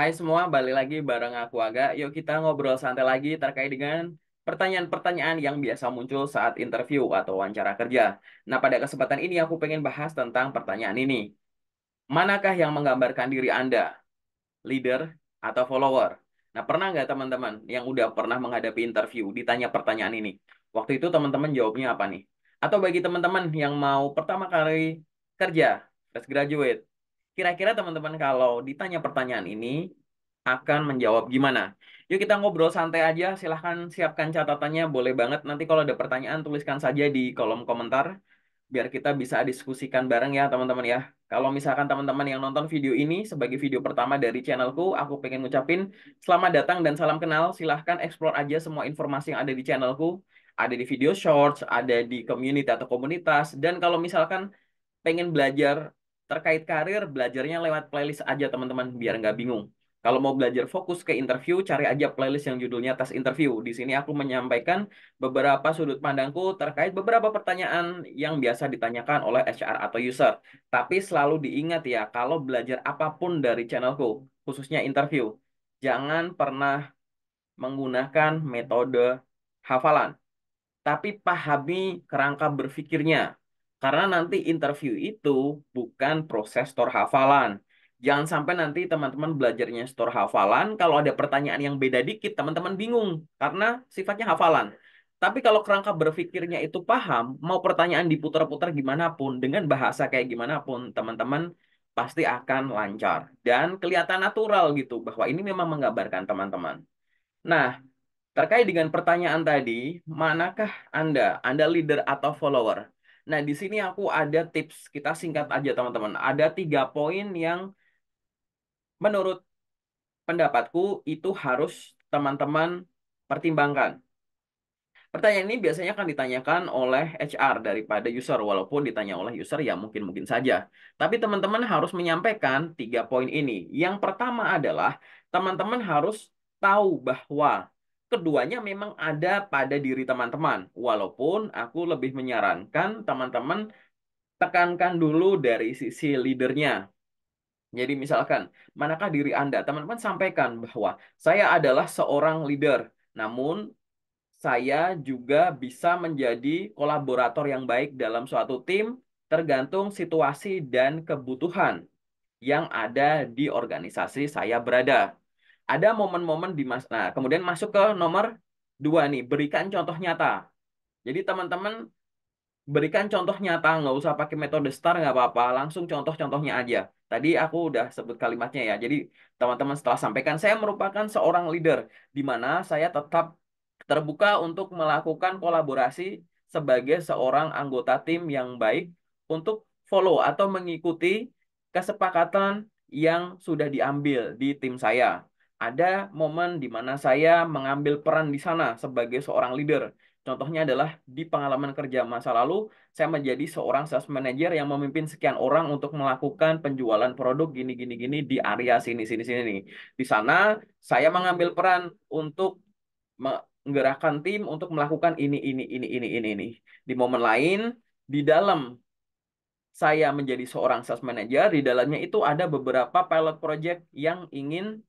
Hai semua, balik lagi bareng aku Aga. Yuk kita ngobrol santai lagi terkait dengan pertanyaan-pertanyaan yang biasa muncul saat interview atau wawancara kerja. Nah, pada kesempatan ini aku pengen bahas tentang pertanyaan ini. Manakah yang menggambarkan diri Anda? Leader atau follower? Nah, pernah nggak teman-teman yang udah pernah menghadapi interview ditanya pertanyaan ini? Waktu itu teman-teman jawabnya apa nih? Atau bagi teman-teman yang mau pertama kali kerja, fresh graduate, Kira-kira teman-teman kalau ditanya pertanyaan ini akan menjawab gimana? Yuk kita ngobrol santai aja, silahkan siapkan catatannya, boleh banget. Nanti kalau ada pertanyaan tuliskan saja di kolom komentar, biar kita bisa diskusikan bareng ya teman-teman ya. Kalau misalkan teman-teman yang nonton video ini sebagai video pertama dari channelku, aku pengen ngucapin selamat datang dan salam kenal. Silahkan explore aja semua informasi yang ada di channelku. Ada di video shorts, ada di community atau komunitas. Dan kalau misalkan pengen belajar terkait karir belajarnya lewat playlist aja teman-teman biar nggak bingung. Kalau mau belajar fokus ke interview, cari aja playlist yang judulnya tes interview. Di sini aku menyampaikan beberapa sudut pandangku terkait beberapa pertanyaan yang biasa ditanyakan oleh HR atau user. Tapi selalu diingat ya, kalau belajar apapun dari channelku, khususnya interview, jangan pernah menggunakan metode hafalan. Tapi pahami kerangka berpikirnya, karena nanti interview itu bukan proses store hafalan. Jangan sampai nanti teman-teman belajarnya store hafalan, kalau ada pertanyaan yang beda dikit, teman-teman bingung karena sifatnya hafalan. Tapi kalau kerangka berpikirnya itu paham, mau pertanyaan diputar-putar gimana pun, dengan bahasa kayak gimana pun, teman-teman pasti akan lancar. Dan kelihatan natural gitu, bahwa ini memang menggambarkan teman-teman. Nah, terkait dengan pertanyaan tadi, manakah Anda? Anda leader atau follower? Nah, di sini aku ada tips, kita singkat aja teman-teman. Ada tiga poin yang menurut pendapatku itu harus teman-teman pertimbangkan. Pertanyaan ini biasanya akan ditanyakan oleh HR daripada user, walaupun ditanya oleh user ya mungkin-mungkin saja. Tapi teman-teman harus menyampaikan tiga poin ini. Yang pertama adalah teman-teman harus tahu bahwa keduanya memang ada pada diri teman-teman. Walaupun aku lebih menyarankan teman-teman tekankan dulu dari sisi leadernya. Jadi misalkan, manakah diri Anda? Teman-teman sampaikan bahwa saya adalah seorang leader, namun saya juga bisa menjadi kolaborator yang baik dalam suatu tim tergantung situasi dan kebutuhan yang ada di organisasi saya berada. Ada momen-momen di mas nah, kemudian masuk ke nomor dua nih, berikan contoh nyata. Jadi teman-teman berikan contoh nyata, nggak usah pakai metode star, nggak apa-apa. Langsung contoh-contohnya aja. Tadi aku udah sebut kalimatnya ya. Jadi teman-teman setelah sampaikan, saya merupakan seorang leader, di mana saya tetap terbuka untuk melakukan kolaborasi sebagai seorang anggota tim yang baik untuk follow atau mengikuti kesepakatan yang sudah diambil di tim saya ada momen di mana saya mengambil peran di sana sebagai seorang leader. Contohnya adalah di pengalaman kerja masa lalu, saya menjadi seorang sales manager yang memimpin sekian orang untuk melakukan penjualan produk gini-gini-gini di area sini-sini-sini. Di sana, saya mengambil peran untuk menggerakkan tim untuk melakukan ini, ini, ini, ini, ini, ini. Di momen lain, di dalam saya menjadi seorang sales manager, di dalamnya itu ada beberapa pilot project yang ingin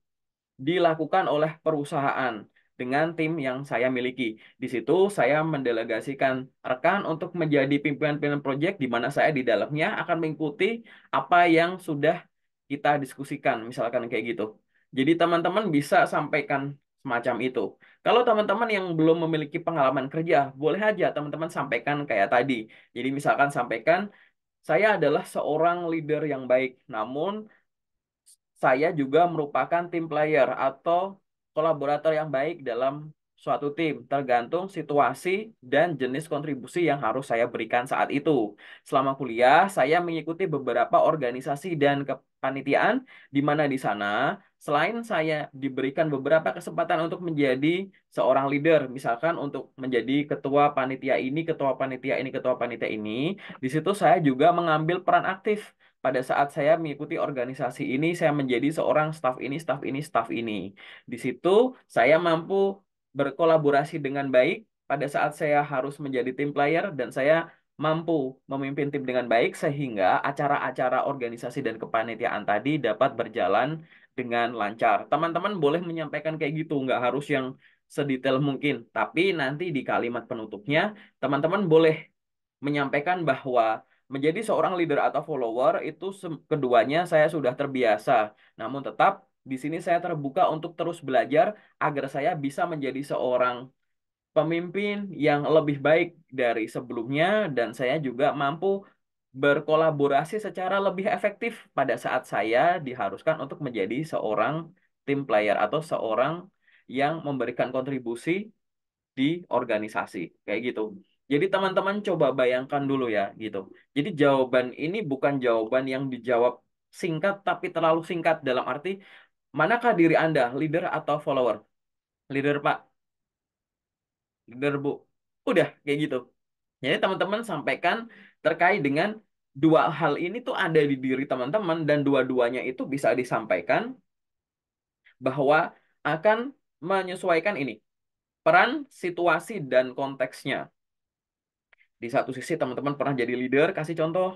dilakukan oleh perusahaan dengan tim yang saya miliki. Di situ saya mendelegasikan rekan untuk menjadi pimpinan-pimpinan proyek di mana saya di dalamnya akan mengikuti apa yang sudah kita diskusikan, misalkan kayak gitu. Jadi teman-teman bisa sampaikan semacam itu. Kalau teman-teman yang belum memiliki pengalaman kerja, boleh aja teman-teman sampaikan kayak tadi. Jadi misalkan sampaikan, saya adalah seorang leader yang baik, namun saya juga merupakan tim player atau kolaborator yang baik dalam suatu tim, tergantung situasi dan jenis kontribusi yang harus saya berikan saat itu. Selama kuliah, saya mengikuti beberapa organisasi dan kepanitiaan, di mana di sana, selain saya diberikan beberapa kesempatan untuk menjadi seorang leader, misalkan untuk menjadi ketua panitia ini, ketua panitia ini, ketua panitia ini, di situ saya juga mengambil peran aktif pada saat saya mengikuti organisasi ini, saya menjadi seorang staff ini, staff ini, staff ini. Di situ saya mampu berkolaborasi dengan baik pada saat saya harus menjadi tim player dan saya mampu memimpin tim dengan baik sehingga acara-acara organisasi dan kepanitiaan tadi dapat berjalan dengan lancar. Teman-teman boleh menyampaikan kayak gitu, nggak harus yang sedetail mungkin. Tapi nanti di kalimat penutupnya, teman-teman boleh menyampaikan bahwa Menjadi seorang leader atau follower itu keduanya saya sudah terbiasa. Namun tetap di sini saya terbuka untuk terus belajar agar saya bisa menjadi seorang pemimpin yang lebih baik dari sebelumnya dan saya juga mampu berkolaborasi secara lebih efektif pada saat saya diharuskan untuk menjadi seorang tim player atau seorang yang memberikan kontribusi di organisasi kayak gitu. Jadi teman-teman coba bayangkan dulu ya gitu. Jadi jawaban ini bukan jawaban yang dijawab singkat tapi terlalu singkat dalam arti manakah diri Anda, leader atau follower? Leader Pak. Leader Bu. Udah kayak gitu. Jadi teman-teman sampaikan terkait dengan dua hal ini tuh ada di diri teman-teman dan dua-duanya itu bisa disampaikan bahwa akan menyesuaikan ini peran, situasi, dan konteksnya. Di satu sisi teman-teman pernah jadi leader, kasih contoh.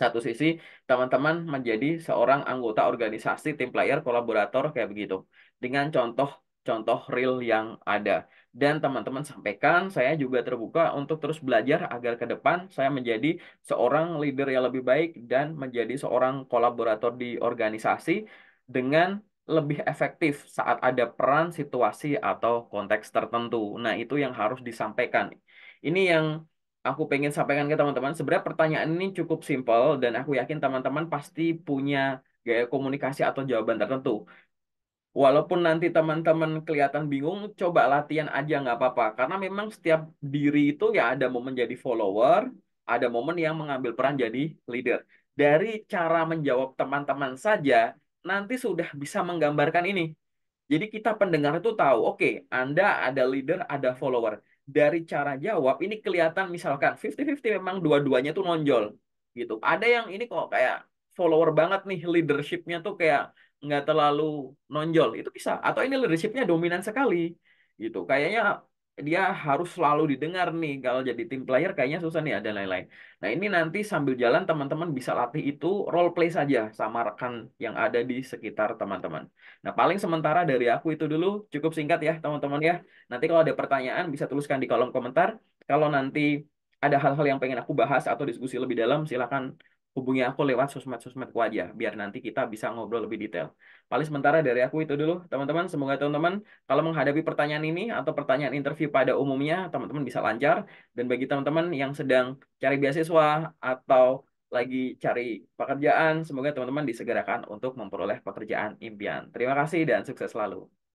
Satu sisi teman-teman menjadi seorang anggota organisasi, tim player, kolaborator kayak begitu. Dengan contoh-contoh real yang ada. Dan teman-teman sampaikan, saya juga terbuka untuk terus belajar agar ke depan saya menjadi seorang leader yang lebih baik dan menjadi seorang kolaborator di organisasi dengan lebih efektif saat ada peran, situasi, atau konteks tertentu. Nah, itu yang harus disampaikan. Ini yang aku pengen sampaikan ke teman-teman, sebenarnya pertanyaan ini cukup simpel dan aku yakin teman-teman pasti punya gaya komunikasi atau jawaban tertentu. Walaupun nanti teman-teman kelihatan bingung, coba latihan aja nggak apa-apa. Karena memang setiap diri itu ya ada momen jadi follower, ada momen yang mengambil peran jadi leader. Dari cara menjawab teman-teman saja, nanti sudah bisa menggambarkan ini. Jadi kita pendengar itu tahu, oke, okay, Anda ada leader, ada follower dari cara jawab ini kelihatan misalkan 50-50 memang dua-duanya tuh nonjol gitu. Ada yang ini kok kayak follower banget nih leadershipnya tuh kayak nggak terlalu nonjol itu bisa atau ini leadershipnya dominan sekali gitu kayaknya dia harus selalu didengar nih kalau jadi tim player kayaknya susah nih ada lain-lain. Nah ini nanti sambil jalan teman-teman bisa latih itu role play saja sama rekan yang ada di sekitar teman-teman. Nah paling sementara dari aku itu dulu cukup singkat ya teman-teman ya. Nanti kalau ada pertanyaan bisa tuliskan di kolom komentar. Kalau nanti ada hal-hal yang pengen aku bahas atau diskusi lebih dalam silakan hubungi aku lewat sosmed-sosmedku sosmed aja biar nanti kita bisa ngobrol lebih detail. Paling sementara dari aku itu dulu, teman-teman. Semoga teman-teman kalau menghadapi pertanyaan ini atau pertanyaan interview pada umumnya, teman-teman bisa lancar dan bagi teman-teman yang sedang cari beasiswa atau lagi cari pekerjaan, semoga teman-teman disegerakan untuk memperoleh pekerjaan impian. Terima kasih dan sukses selalu.